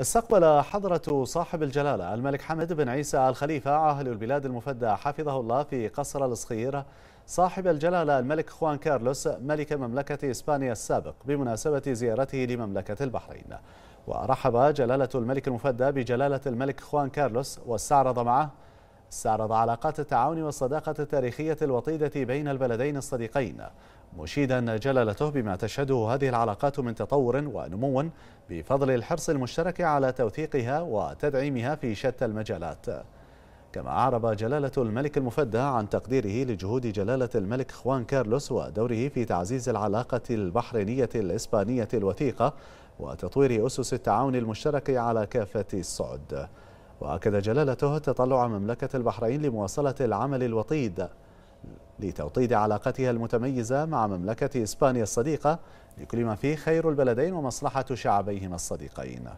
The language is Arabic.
استقبل حضرة صاحب الجلالة الملك حمد بن عيسى الخليفة عاهل البلاد المفدى حفظه الله في قصر الصخير صاحب الجلالة الملك خوان كارلوس ملك مملكة إسبانيا السابق بمناسبة زيارته لمملكة البحرين ورحب جلالة الملك المفدى بجلالة الملك خوان كارلوس واستعرض معه استعرض علاقات التعاون والصداقة التاريخية الوطيدة بين البلدين الصديقين مشيدا جلالته بما تشهده هذه العلاقات من تطور ونمو بفضل الحرص المشترك على توثيقها وتدعيمها في شتى المجالات كما أعرب جلالة الملك المفدى عن تقديره لجهود جلالة الملك خوان كارلوس ودوره في تعزيز العلاقة البحرينية الإسبانية الوثيقة وتطوير أسس التعاون المشترك على كافة الصعد وأكد جلالته تطلع مملكة البحرين لمواصلة العمل الوطيد لتوطيد علاقتها المتميزة مع مملكة إسبانيا الصديقة لكل ما فيه خير البلدين ومصلحة شعبيهما الصديقين